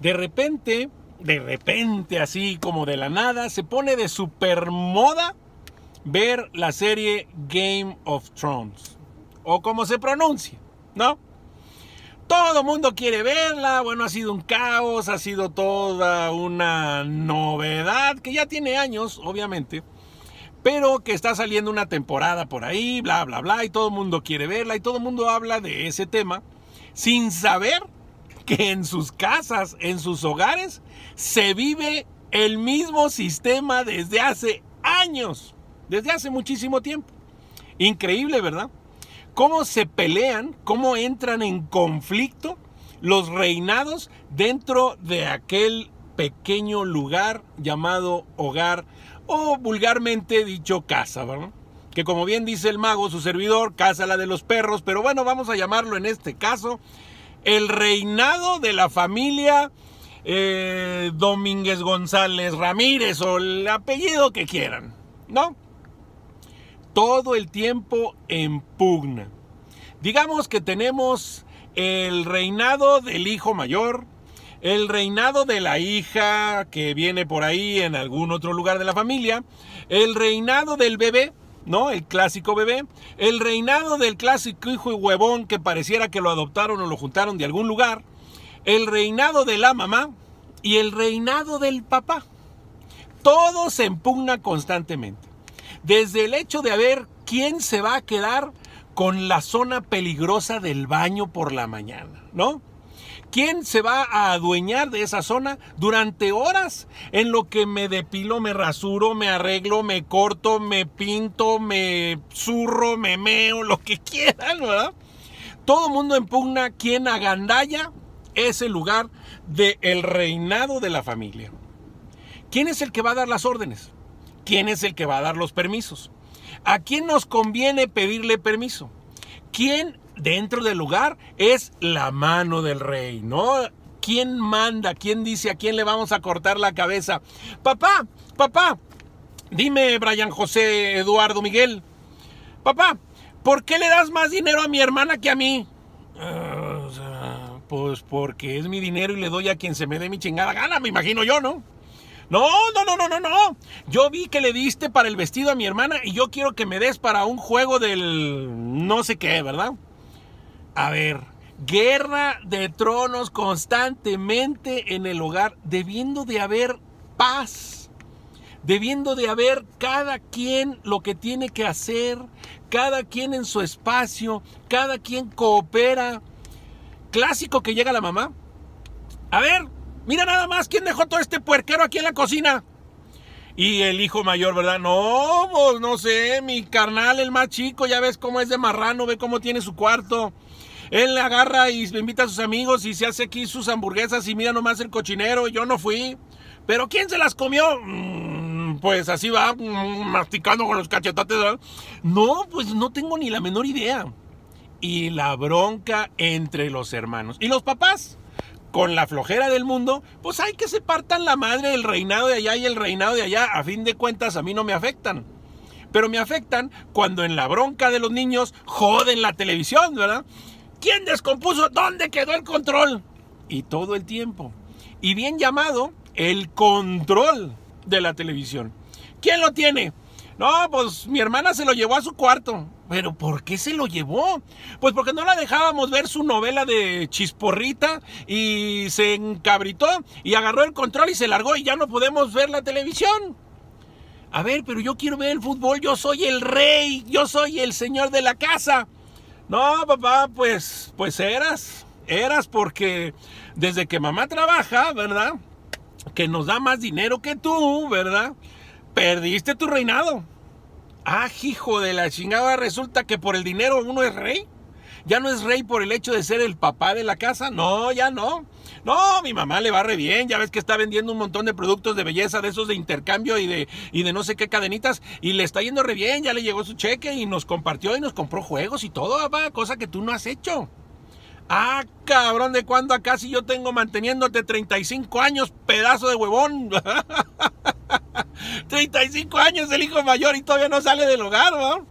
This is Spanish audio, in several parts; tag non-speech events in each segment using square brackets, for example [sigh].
de repente, de repente, así como de la nada, se pone de super moda ver la serie Game of Thrones. O como se pronuncia, ¿no? Todo mundo quiere verla, bueno, ha sido un caos, ha sido toda una novedad que ya tiene años, obviamente, pero que está saliendo una temporada por ahí, bla, bla, bla, y todo el mundo quiere verla y todo el mundo habla de ese tema sin saber que en sus casas, en sus hogares, se vive el mismo sistema desde hace años, desde hace muchísimo tiempo. Increíble, ¿verdad? Cómo se pelean, cómo entran en conflicto los reinados dentro de aquel pequeño lugar llamado hogar o vulgarmente dicho casa, ¿verdad? Que como bien dice el mago, su servidor, casa la de los perros, pero bueno, vamos a llamarlo en este caso el reinado de la familia eh, Domínguez González Ramírez o el apellido que quieran, ¿no? Todo el tiempo en pugna. Digamos que tenemos el reinado del hijo mayor, el reinado de la hija que viene por ahí en algún otro lugar de la familia, el reinado del bebé, ¿no? El clásico bebé. El reinado del clásico hijo y huevón que pareciera que lo adoptaron o lo juntaron de algún lugar. El reinado de la mamá y el reinado del papá. Todo se impugna constantemente. Desde el hecho de ver quién se va a quedar con la zona peligrosa del baño por la mañana, ¿no? ¿Quién se va a adueñar de esa zona durante horas en lo que me depilo, me rasuro, me arreglo, me corto, me pinto, me zurro, me meo, lo que quieran, ¿verdad? Todo mundo empugna quién agandalla ese lugar del el reinado de la familia. ¿Quién es el que va a dar las órdenes? ¿Quién es el que va a dar los permisos? ¿A quién nos conviene pedirle permiso? ¿Quién dentro del lugar es la mano del rey, ¿no? ¿Quién manda? ¿Quién dice a quién le vamos a cortar la cabeza? Papá, papá, dime Brian José Eduardo Miguel, papá, ¿por qué le das más dinero a mi hermana que a mí? Ah, pues porque es mi dinero y le doy a quien se me dé mi chingada gana, me imagino yo, ¿no? No, no, no, no, no, no. Yo vi que le diste para el vestido a mi hermana y yo quiero que me des para un juego del no sé qué, ¿verdad? A ver, guerra de tronos constantemente en el hogar, debiendo de haber paz, debiendo de haber cada quien lo que tiene que hacer, cada quien en su espacio, cada quien coopera. Clásico que llega la mamá. A ver, mira nada más quién dejó todo este puerquero aquí en la cocina. Y el hijo mayor, ¿verdad? No, pues no sé, mi carnal, el más chico, ya ves cómo es de marrano, ve cómo tiene su cuarto. Él agarra y le invita a sus amigos y se hace aquí sus hamburguesas y mira nomás el cochinero, yo no fui. Pero ¿quién se las comió? Mm, pues así va, mm, masticando con los cachetates. No, pues no tengo ni la menor idea. Y la bronca entre los hermanos. ¿Y los papás? con la flojera del mundo, pues hay que se partan la madre del reinado de allá y el reinado de allá. A fin de cuentas, a mí no me afectan. Pero me afectan cuando en la bronca de los niños joden la televisión, ¿verdad? ¿Quién descompuso? ¿Dónde quedó el control? Y todo el tiempo. Y bien llamado el control de la televisión. ¿Quién lo tiene? No, pues mi hermana se lo llevó a su cuarto. ¿Pero por qué se lo llevó? Pues porque no la dejábamos ver su novela de chisporrita y se encabritó y agarró el control y se largó y ya no podemos ver la televisión. A ver, pero yo quiero ver el fútbol, yo soy el rey, yo soy el señor de la casa. No, papá, pues, pues eras, eras porque desde que mamá trabaja, ¿verdad? Que nos da más dinero que tú, ¿verdad? Perdiste tu reinado. Ah, hijo de la chingada, resulta que por el dinero uno es rey. Ya no es rey por el hecho de ser el papá de la casa. No, ya no. No, mi mamá le va re bien. Ya ves que está vendiendo un montón de productos de belleza, de esos de intercambio y de, de no sé qué cadenitas. Y le está yendo re bien. Ya le llegó su cheque y nos compartió y nos compró juegos y todo, papá. Cosa que tú no has hecho. Ah, cabrón, ¿de cuándo acá si yo tengo manteniéndote 35 años, pedazo de huevón? [laughs] 35 años el hijo mayor y todavía no sale del hogar, ¿no?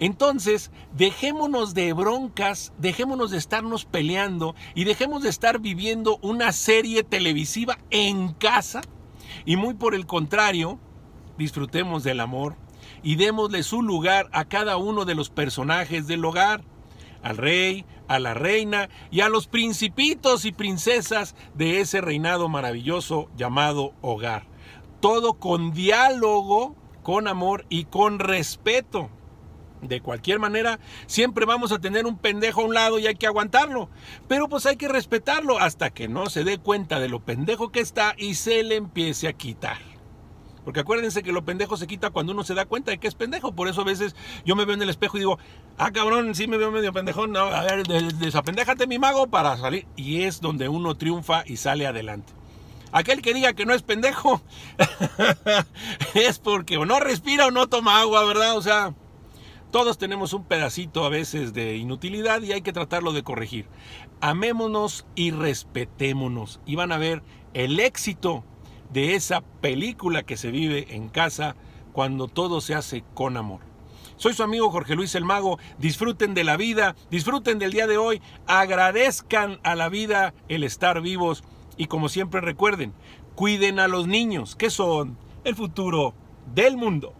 Entonces, dejémonos de broncas, dejémonos de estarnos peleando y dejemos de estar viviendo una serie televisiva en casa y muy por el contrario, disfrutemos del amor y démosle su lugar a cada uno de los personajes del hogar, al rey, a la reina y a los principitos y princesas de ese reinado maravilloso llamado hogar todo con diálogo, con amor y con respeto. De cualquier manera, siempre vamos a tener un pendejo a un lado y hay que aguantarlo. Pero pues hay que respetarlo hasta que no se dé cuenta de lo pendejo que está y se le empiece a quitar. Porque acuérdense que lo pendejo se quita cuando uno se da cuenta de que es pendejo. Por eso a veces yo me veo en el espejo y digo, ah, cabrón, sí me veo medio pendejón. No, a ver, desapendéjate mi mago para salir. Y es donde uno triunfa y sale adelante. Aquel que diga que no es pendejo [laughs] es porque o no respira o no toma agua, ¿verdad? O sea, todos tenemos un pedacito a veces de inutilidad y hay que tratarlo de corregir. Amémonos y respetémonos. Y van a ver el éxito de esa película que se vive en casa cuando todo se hace con amor. Soy su amigo Jorge Luis el Mago. Disfruten de la vida, disfruten del día de hoy, agradezcan a la vida el estar vivos y como siempre recuerden, cuiden a los niños, que son el futuro del mundo.